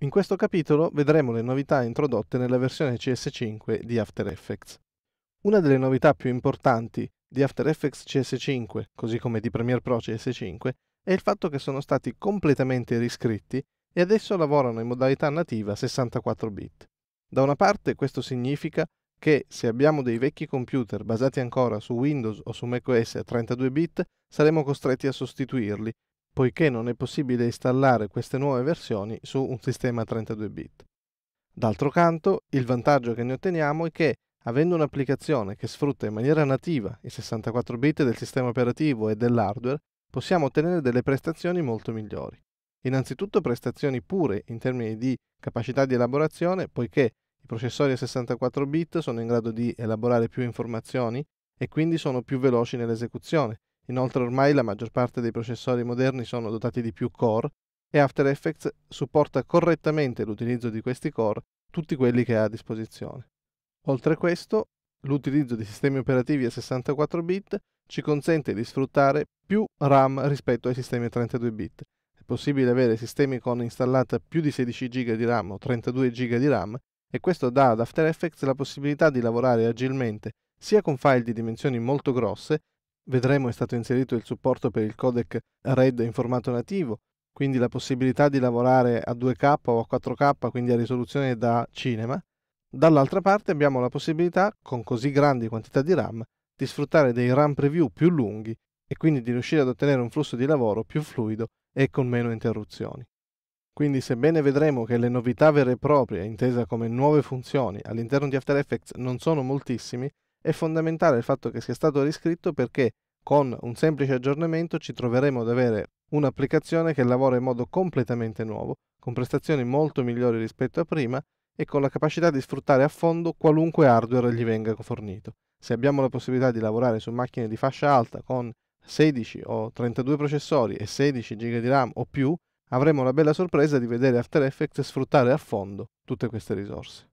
In questo capitolo vedremo le novità introdotte nella versione CS5 di After Effects. Una delle novità più importanti di After Effects CS5, così come di Premiere Pro CS5, è il fatto che sono stati completamente riscritti e adesso lavorano in modalità nativa 64 bit. Da una parte questo significa che se abbiamo dei vecchi computer basati ancora su Windows o su macOS a 32 bit, saremo costretti a sostituirli poiché non è possibile installare queste nuove versioni su un sistema 32 bit. D'altro canto, il vantaggio che ne otteniamo è che, avendo un'applicazione che sfrutta in maniera nativa i 64 bit del sistema operativo e dell'hardware, possiamo ottenere delle prestazioni molto migliori. Innanzitutto prestazioni pure in termini di capacità di elaborazione, poiché i processori a 64 bit sono in grado di elaborare più informazioni e quindi sono più veloci nell'esecuzione, Inoltre ormai la maggior parte dei processori moderni sono dotati di più core e After Effects supporta correttamente l'utilizzo di questi core, tutti quelli che ha a disposizione. Oltre a questo, l'utilizzo di sistemi operativi a 64 bit ci consente di sfruttare più RAM rispetto ai sistemi a 32 bit. È possibile avere sistemi con installata più di 16 GB di RAM o 32 GB di RAM e questo dà ad After Effects la possibilità di lavorare agilmente sia con file di dimensioni molto grosse Vedremo è stato inserito il supporto per il codec RED in formato nativo, quindi la possibilità di lavorare a 2K o a 4K, quindi a risoluzione da cinema. Dall'altra parte abbiamo la possibilità, con così grandi quantità di RAM, di sfruttare dei RAM preview più lunghi e quindi di riuscire ad ottenere un flusso di lavoro più fluido e con meno interruzioni. Quindi sebbene vedremo che le novità vere e proprie, intesa come nuove funzioni, all'interno di After Effects non sono moltissime, è fondamentale il fatto che sia stato riscritto perché con un semplice aggiornamento ci troveremo ad avere un'applicazione che lavora in modo completamente nuovo, con prestazioni molto migliori rispetto a prima e con la capacità di sfruttare a fondo qualunque hardware gli venga fornito. Se abbiamo la possibilità di lavorare su macchine di fascia alta con 16 o 32 processori e 16 GB di RAM o più, avremo la bella sorpresa di vedere After Effects sfruttare a fondo tutte queste risorse.